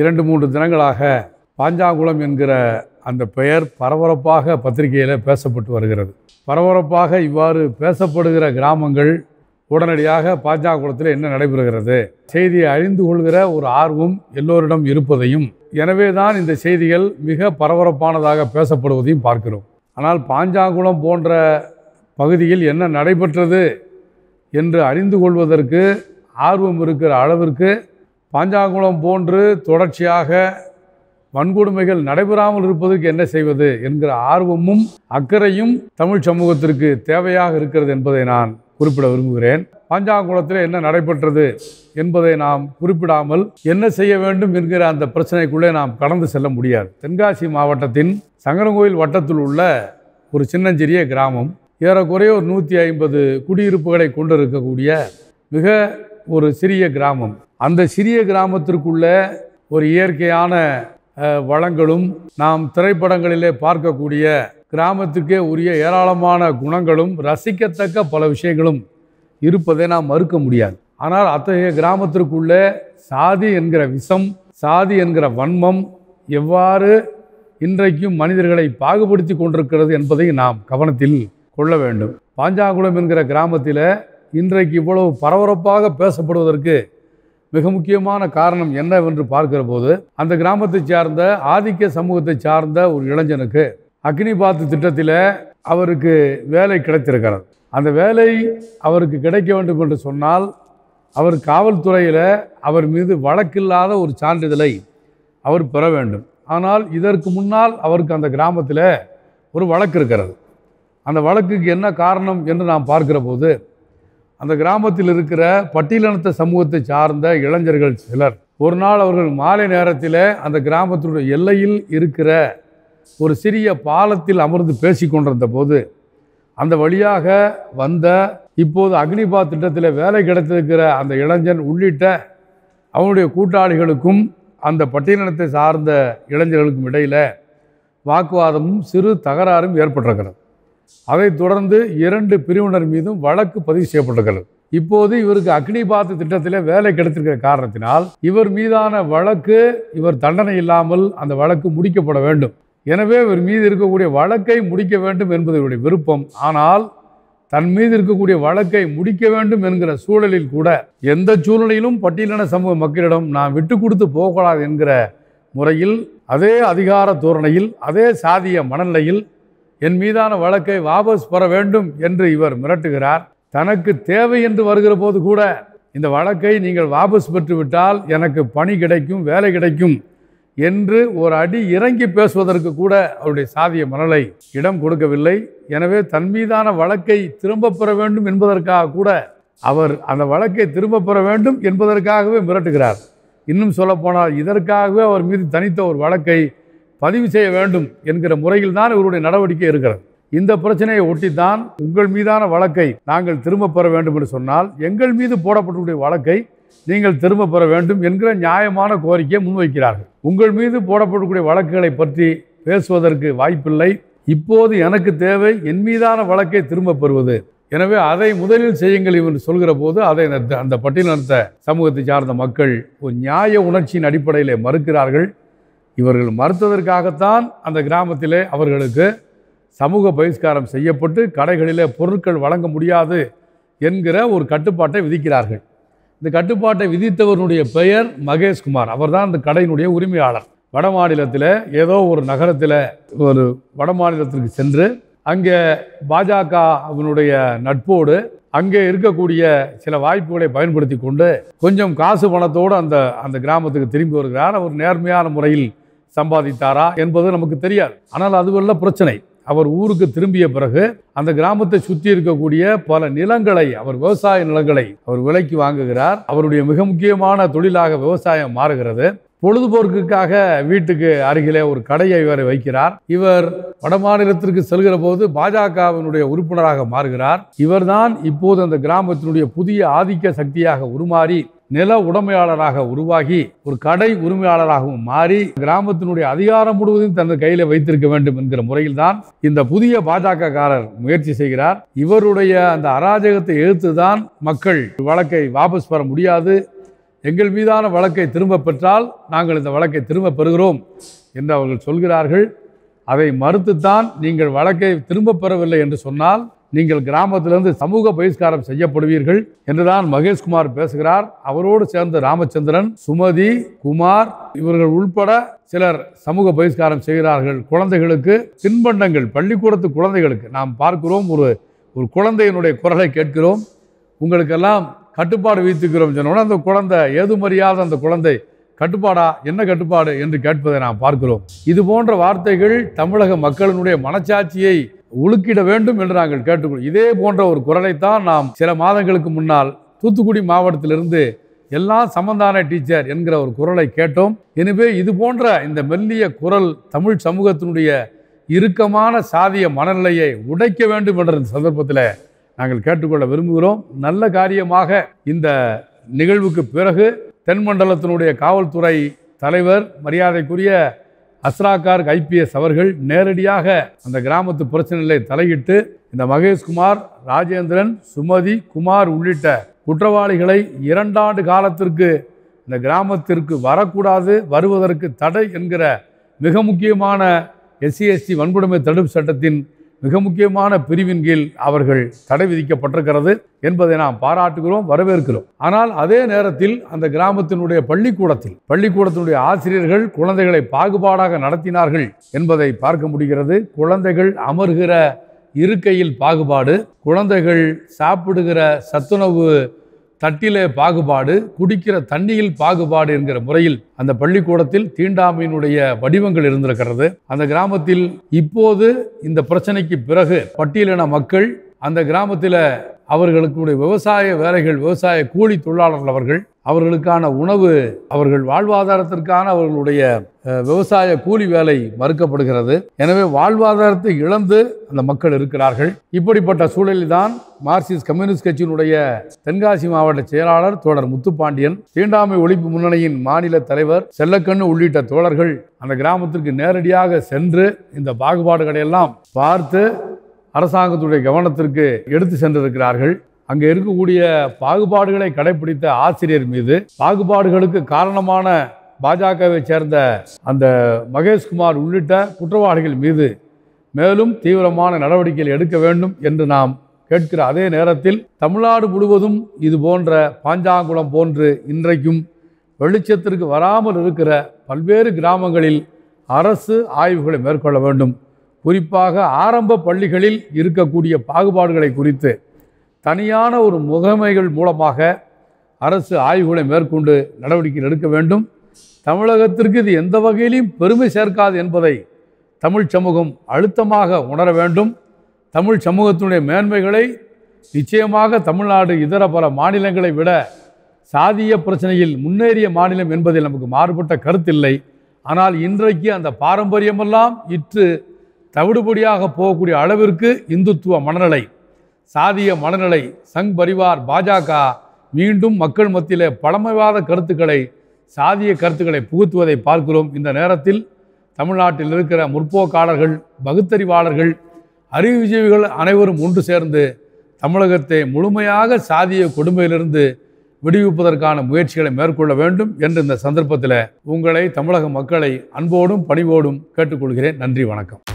இரண்டு மூன்று தினங்களாக பாஞ்சாங்குளம் என்கிற அந்த பெயர் பரபரப்பாக பத்திரிகையில் பேசப்பட்டு வருகிறது பரபரப்பாக இவ்வாறு பேசப்படுகிற கிராமங்கள் உடனடியாக பாஞ்சாங்குளத்தில் என்ன நடைபெறுகிறது செய்தியை அறிந்து கொள்கிற ஒரு ஆர்வம் எல்லோரிடம் இருப்பதையும் எனவே தான் இந்த செய்திகள் மிக பரபரப்பானதாக பேசப்படுவதையும் பார்க்கிறோம் ஆனால் பாஞ்சாங்குளம் போன்ற பகுதியில் என்ன நடைபெற்றது என்று அறிந்து கொள்வதற்கு ஆர்வம் இருக்கிற அளவிற்கு பாஞ்சாங்குளம் போன்று தொடர்ச்சியாக வன்கொடுமைகள் நடைபெறாமல் இருப்பதற்கு என்ன செய்வது என்கிற ஆர்வமும் அக்கறையும் தமிழ் சமூகத்திற்கு தேவையாக இருக்கிறது என்பதை நான் குறிப்பிட விரும்புகிறேன் பாஞ்சாங்குளத்தில் என்ன நடைபெற்றது என்பதை நாம் குறிப்பிடாமல் என்ன செய்ய வேண்டும் என்கிற அந்த பிரச்சனைக்குள்ளே நாம் கடந்து செல்ல முடியாது தென்காசி மாவட்டத்தின் சங்கரங்கோயில் வட்டத்தில் உள்ள ஒரு சின்னஞ்சிறிய கிராமம் ஏறக்குறைய ஒரு நூற்றி ஐம்பது குடியிருப்புகளை கொண்டிருக்கக்கூடிய மிக ஒரு சிறிய கிராமம் அந்த சிறிய கிராமத்திற்குள்ள ஒரு இயற்கையான வளங்களும் நாம் திரைப்படங்களிலே பார்க்கக்கூடிய கிராமத்துக்கே உரிய ஏராளமான குணங்களும் ரசிக்கத்தக்க பல விஷயங்களும் இருப்பதை நாம் மறுக்க முடியாது ஆனால் அத்தகைய கிராமத்திற்குள்ளே சாதி என்கிற விஷம் சாதி என்கிற வன்மம் எவ்வாறு இன்றைக்கும் மனிதர்களை பாகுபடுத்தி கொண்டிருக்கிறது என்பதை நாம் கவனத்தில் கொள்ள வேண்டும் பாஞ்சாங்குளம் என்கிற கிராமத்தில் இன்றைக்கு இவ்வளவு பரபரப்பாக பேசப்படுவதற்கு மிக முக்கியமான காரணம் என்னவென்று பார்க்கிற போது அந்த கிராமத்தை சார்ந்த ஆதிக்க சமூகத்தை சார்ந்த ஒரு இளைஞனுக்கு அக்னிபாத் திட்டத்தில் அவருக்கு வேலை கிடைத்திருக்கிறது அந்த வேலை அவருக்கு கிடைக்க வேண்டும் என்று சொன்னால் அவர் காவல்துறையில் அவர் மீது வழக்கில்லாத ஒரு சான்றிதழை அவர் பெற வேண்டும் ஆனால் இதற்கு முன்னால் அவருக்கு அந்த கிராமத்தில் ஒரு வழக்கு இருக்கிறது அந்த வழக்குக்கு என்ன காரணம் என்று நாம் பார்க்கிற போது அந்த கிராமத்தில் இருக்கிற பட்டியலினத்த சமூகத்தை சார்ந்த இளைஞர்கள் சிலர் ஒரு நாள் அவர்கள் மாலை நேரத்தில் அந்த கிராமத்தினுடைய எல்லையில் இருக்கிற ஒரு சிறிய பாலத்தில் அமர்ந்து பேசி கொண்டிருந்த போது அந்த வழியாக வந்த இப்போது அக்னிபாத் திட்டத்தில் வேலை கிடைத்திருக்கிற அந்த இளைஞன் உள்ளிட்ட அவனுடைய கூட்டாளிகளுக்கும் அந்த பட்டியலினத்தை சார்ந்த இளைஞர்களுக்கும் இடையில் வாக்குவாதமும் சிறு தகராறும் ஏற்பட்டிருக்கிறது அதைத் தொடர்ந்து இரண்டு பிரிவினர் மீதும் வழக்கு பதிவு செய்யப்பட்டிருக்கிறது இப்போது இவருக்கு பாத் திட்டத்திலே வேலை கிடைத்திருக்கிற காரணத்தினால் இவர் மீதான வழக்கு இவர் தண்டனை இல்லாமல் அந்த வழக்கு முடிக்கப்பட வேண்டும் எனவே இவர் மீது இருக்கக்கூடிய வழக்கை முடிக்க வேண்டும் என்பது இவருடைய விருப்பம் ஆனால் தன் மீது இருக்கக்கூடிய வழக்கை முடிக்க வேண்டும் என்கிற சூழலில் கூட எந்த சூழ்நிலையிலும் பட்டியலின சமூக மக்களிடம் நான் விட்டு கொடுத்து போகக்கூடாது என்கிற முறையில் அதே அதிகார தோரணையில் அதே சாதிய மனநிலையில் என் மீதான வழக்கை வாபஸ் பெற வேண்டும் என்று இவர் மிரட்டுகிறார் தனக்கு தேவை என்று வருகிற போது கூட இந்த வழக்கை நீங்கள் வாபஸ் பெற்றுவிட்டால் எனக்கு பணி கிடைக்கும் வேலை கிடைக்கும் என்று ஒரு அடி இறங்கி பேசுவதற்கு கூட அவருடைய சாதிய மணலை இடம் கொடுக்கவில்லை எனவே தன் மீதான வழக்கை திரும்ப பெற வேண்டும் என்பதற்காக கூட அவர் அந்த வழக்கை திரும்ப பெற வேண்டும் என்பதற்காகவே மிரட்டுகிறார் இன்னும் சொல்லப்போனால் இதற்காகவே அவர் மீது தனித்த ஒரு வழக்கை பதிவு செய்ய வேண்டும் என்கிற முறையில் தான் இவருடைய நடவடிக்கை இருக்கிறது இந்த பிரச்சனையை ஒட்டித்தான் உங்கள் மீதான வழக்கை நாங்கள் திரும்ப பெற வேண்டும் என்று சொன்னால் எங்கள் மீது போடப்பட்டுடைய வழக்கை நீங்கள் திரும்ப பெற வேண்டும் என்கிற நியாயமான கோரிக்கையை முன்வைக்கிறார்கள் உங்கள் மீது போடப்படக்கூடிய வழக்குகளை பற்றி பேசுவதற்கு வாய்ப்பில்லை இப்போது எனக்கு தேவை என் மீதான வழக்கை திரும்ப பெறுவது எனவே அதை முதலில் செய்யுங்கள் இவர் சொல்கிற போது அதை அந்த பட்டியலினத்த சமூகத்தை சார்ந்த மக்கள் ஒரு நியாய உணர்ச்சியின் அடிப்படையில் மறுக்கிறார்கள் இவர்கள் மறுத்ததற்காகத்தான் அந்த கிராமத்திலே அவர்களுக்கு சமூக பகிஷ்காரம் செய்யப்பட்டு கடைகளிலே பொருட்கள் வழங்க முடியாது என்கிற ஒரு கட்டுப்பாட்டை விதிக்கிறார்கள் இந்த கட்டுப்பாட்டை விதித்தவருடைய பெயர் மகேஷ்குமார் அவர் தான் அந்த கடையினுடைய உரிமையாளர் வட மாநிலத்தில் ஏதோ ஒரு நகரத்தில் ஒரு வட மாநிலத்திற்கு சென்று அங்கே பாஜக அவனுடைய நட்போடு அங்கே இருக்கக்கூடிய சில வாய்ப்புகளை பயன்படுத்தி கொண்டு கொஞ்சம் காசு பணத்தோடு அந்த அந்த கிராமத்துக்கு திரும்பி வருகிறார் அவர் நேர்மையான முறையில் சம்பாதித்தாரா என்பது நமக்கு தெரியாது ஆனால் அதுவல்ல பிரச்சனை அவர் ஊருக்கு திரும்பிய பிறகு அந்த கிராமத்தை சுற்றி இருக்கக்கூடிய பல நிலங்களை அவர் விவசாய நிலங்களை அவர் விலைக்கு வாங்குகிறார் அவருடைய மிக முக்கியமான தொழிலாக விவசாயம் மாறுகிறது பொழுதுபோக்குக்காக வீட்டுக்கு அருகிலே ஒரு கடையை இவர் வைக்கிறார் இவர் வடமாநிலத்திற்கு செல்கிற போது பாஜகவினுடைய உறுப்பினராக மாறுகிறார் இவர்தான் இப்போது அந்த கிராமத்தினுடைய புதிய ஆதிக்க சக்தியாக உருமாறி நில உடமையாளராக உருவாகி ஒரு கடை உரிமையாளராகவும் மாறி கிராமத்தினுடைய அதிகாரம் முழுவதும் தனது கையில் வைத்திருக்க வேண்டும் என்கிற முறையில் தான் இந்த புதிய பாஜக காரர் முயற்சி செய்கிறார் இவருடைய அந்த அராஜகத்தை எடுத்துதான் மக்கள் வழக்கை வாபஸ் பெற முடியாது எங்கள் மீதான வழக்கை திரும்ப பெற்றால் நாங்கள் இந்த வழக்கை திரும்ப பெறுகிறோம் என்று அவர்கள் சொல்கிறார்கள் அதை மறுத்துத்தான் நீங்கள் வழக்கை திரும்ப பெறவில்லை என்று சொன்னால் நீங்கள் கிராமத்திலிருந்து சமூக பகிஷ்காரம் செய்யப்படுவீர்கள் என்றுதான் மகேஷ்குமார் பேசுகிறார் அவரோடு சேர்ந்து ராமச்சந்திரன் சுமதி குமார் இவர்கள் உள்பட சிலர் சமூக பகிஷ்காரம் செய்கிறார்கள் குழந்தைகளுக்கு தின்பண்டங்கள் பள்ளிக்கூடத்து குழந்தைகளுக்கு நாம் பார்க்கிறோம் ஒரு ஒரு குழந்தையினுடைய குரலை கேட்கிறோம் உங்களுக்கெல்லாம் கட்டுப்பாடு வைத்துக்கிறோம் சொன்னோன்னா அந்த குழந்தை மரியாத அந்த குழந்தை கட்டுப்பாடா என்ன கட்டுப்பாடு என்று கேட்பதை நாம் பார்க்கிறோம் இது போன்ற வார்த்தைகள் தமிழக மக்களினுடைய மனச்சாட்சியை உலுக்கிட வேண்டும் என்று நாங்கள் கேட்டுக்கொள் இதே போன்ற ஒரு குரலைத்தான் நாம் சில மாதங்களுக்கு முன்னால் தூத்துக்குடி மாவட்டத்திலிருந்து எல்லாம் சமந்தான டீச்சர் என்கிற ஒரு குரலை கேட்டோம் எனவே இது போன்ற இந்த மெல்லிய குரல் தமிழ் சமூகத்தினுடைய இறுக்கமான சாதிய மனநிலையை உடைக்க வேண்டும் என்ற சந்தர்ப்பத்தில் நாங்கள் கேட்டுக்கொள்ள விரும்புகிறோம் நல்ல காரியமாக இந்த நிகழ்வுக்கு பிறகு தென்மண்டலத்தினுடைய காவல்துறை தலைவர் மரியாதைக்குரிய அஸ்ராகார்க் ஐபிஎஸ் அவர்கள் நேரடியாக அந்த கிராமத்து பிரச்சனைகளை தலையிட்டு இந்த மகேஷ்குமார் ராஜேந்திரன் சுமதி குமார் உள்ளிட்ட குற்றவாளிகளை இரண்டாண்டு காலத்திற்கு இந்த கிராமத்திற்கு வரக்கூடாது வருவதற்கு தடை என்கிற மிக முக்கியமான எஸ்சிஎஸ்டி வன்கொடுமை தடுப்பு சட்டத்தின் மிக முக்கியமான பிரிவின் கீழ் அவர்கள் தடை விதிக்கப்பட்டிருக்கிறது என்பதை நாம் பாராட்டுகிறோம் வரவேற்கிறோம் ஆனால் அதே நேரத்தில் அந்த கிராமத்தினுடைய பள்ளிக்கூடத்தில் பள்ளிக்கூடத்தினுடைய ஆசிரியர்கள் குழந்தைகளை பாகுபாடாக நடத்தினார்கள் என்பதை பார்க்க முடிகிறது குழந்தைகள் அமர்கிற இருக்கையில் பாகுபாடு குழந்தைகள் சாப்பிடுகிற சத்துணவு தட்டிலே பாகுபாடு குடிக்கிற தண்ணியில் பாகுபாடு என்கிற முறையில் அந்த பள்ளிக்கூடத்தில் தீண்டாமையினுடைய வடிவங்கள் இருந்திருக்கிறது அந்த கிராமத்தில் இப்போது இந்த பிரச்சனைக்கு பிறகு பட்டியலின மக்கள் அந்த கிராமத்தில் அவர்களுக்குடைய விவசாய வேலைகள் விவசாய கூலி தொழிலாளர்கள் அவர்கள் அவர்களுக்கான உணவு அவர்கள் வாழ்வாதாரத்திற்கான அவர்களுடைய விவசாய கூலி வேலை மறுக்கப்படுகிறது எனவே வாழ்வாதாரத்தை இழந்து அந்த மக்கள் இருக்கிறார்கள் இப்படிப்பட்ட சூழலில் தான் மார்க்சிஸ்ட் கம்யூனிஸ்ட் கட்சியினுடைய தென்காசி மாவட்ட செயலாளர் தோழர் முத்துப்பாண்டியன் தீண்டாமை ஒழிப்பு முன்னணியின் மாநில தலைவர் செல்லக்கண்ணு உள்ளிட்ட தோழர்கள் அந்த கிராமத்திற்கு நேரடியாக சென்று இந்த பாகுபாடுகளை எல்லாம் பார்த்து அரசாங்கத்துடைய கவனத்திற்கு எடுத்து சென்றிருக்கிறார்கள் அங்கே இருக்கக்கூடிய பாகுபாடுகளை கடைபிடித்த ஆசிரியர் மீது பாகுபாடுகளுக்கு காரணமான பாஜகவை சேர்ந்த அந்த மகேஷ்குமார் உள்ளிட்ட குற்றவாளிகள் மீது மேலும் தீவிரமான நடவடிக்கைகள் எடுக்க வேண்டும் என்று நாம் கேட்கிற அதே நேரத்தில் தமிழ்நாடு முழுவதும் இது போன்ற பாஞ்சாங்குளம் போன்று இன்றைக்கும் வெளிச்சத்திற்கு வராமல் இருக்கிற பல்வேறு கிராமங்களில் அரசு ஆய்வுகளை மேற்கொள்ள வேண்டும் குறிப்பாக ஆரம்ப பள்ளிகளில் இருக்கக்கூடிய பாகுபாடுகளை குறித்து தனியான ஒரு முகமைகள் மூலமாக அரசு ஆய்வுகளை மேற்கொண்டு நடவடிக்கை எடுக்க வேண்டும் தமிழகத்திற்கு இது எந்த வகையிலையும் பெருமை சேர்க்காது என்பதை தமிழ் சமூகம் அழுத்தமாக உணர வேண்டும் தமிழ் சமூகத்தினுடைய மேன்மைகளை நிச்சயமாக தமிழ்நாடு இதர பல மாநிலங்களை விட சாதிய பிரச்சனையில் முன்னேறிய மாநிலம் என்பதில் நமக்கு மாறுபட்ட கருத்தில்லை ஆனால் இன்றைக்கு அந்த பாரம்பரியமெல்லாம் இற்று தவிடுபடியாக போகக்கூடிய அளவிற்கு இந்துத்துவ மனநிலை சாதிய மனநிலை சங் பரிவார் பாஜக மீண்டும் மக்கள் மத்தியில் பழமைவாத கருத்துக்களை சாதிய கருத்துக்களை புகுத்துவதை பார்க்கிறோம் இந்த நேரத்தில் தமிழ்நாட்டில் இருக்கிற முற்போக்காளர்கள் பகுத்தறிவாளர்கள் அறிவுஜீவிகள் அனைவரும் ஒன்று சேர்ந்து தமிழகத்தை முழுமையாக சாதிய கொடுமையிலிருந்து விடுவிப்பதற்கான முயற்சிகளை மேற்கொள்ள வேண்டும் என்று இந்த சந்தர்ப்பத்தில் உங்களை தமிழக மக்களை அன்போடும் பணிவோடும் கேட்டுக்கொள்கிறேன் நன்றி வணக்கம்